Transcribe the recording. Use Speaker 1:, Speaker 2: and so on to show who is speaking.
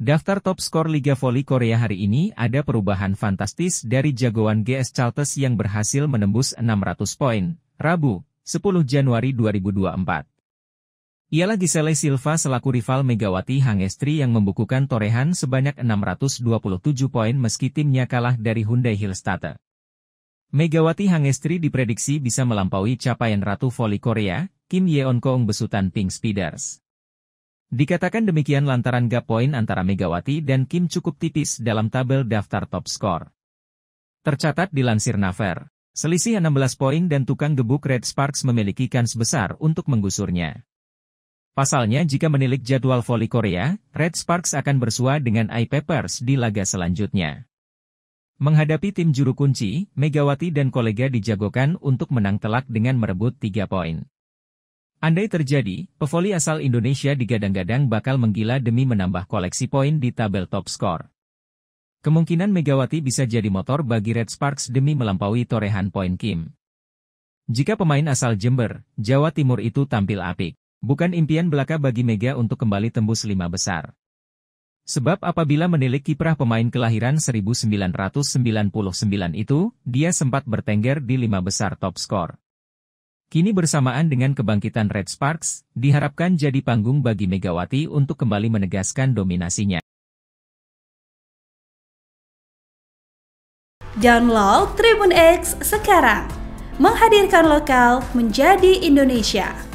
Speaker 1: Daftar top skor Liga Voli Korea hari ini ada perubahan fantastis dari jagoan GS Chaltes yang berhasil menembus 600 poin, Rabu, 10 Januari 2024. Ialah Gisele Silva selaku rival Megawati Hangestri yang membukukan torehan sebanyak 627 poin meski timnya kalah dari Hyundai Hillstate. Megawati Hangestri diprediksi bisa melampaui capaian Ratu Voli Korea, Kim Yeon Kong besutan Pink Speeders. Dikatakan demikian lantaran gap poin antara Megawati dan Kim cukup tipis dalam tabel daftar top skor. Tercatat dilansir Naver, selisih 16 poin dan tukang gebuk Red Sparks memiliki kans besar untuk menggusurnya. Pasalnya jika menilik jadwal voli Korea, Red Sparks akan bersua dengan I-Peppers di laga selanjutnya. Menghadapi tim juru kunci, Megawati dan kolega dijagokan untuk menang telak dengan merebut 3 poin. Andai terjadi, Pevoli asal Indonesia digadang-gadang bakal menggila demi menambah koleksi poin di tabel top skor. Kemungkinan Megawati bisa jadi motor bagi Red Sparks demi melampaui torehan poin Kim. Jika pemain asal Jember, Jawa Timur itu tampil apik, bukan impian belaka bagi Mega untuk kembali tembus lima besar. Sebab apabila menilik kiprah pemain kelahiran 1999 itu, dia sempat bertengger di lima besar top skor. Kini bersamaan dengan kebangkitan Red Sparks, diharapkan jadi panggung bagi Megawati untuk kembali menegaskan dominasinya.
Speaker 2: Download Tribun X sekarang, menghadirkan lokal menjadi Indonesia.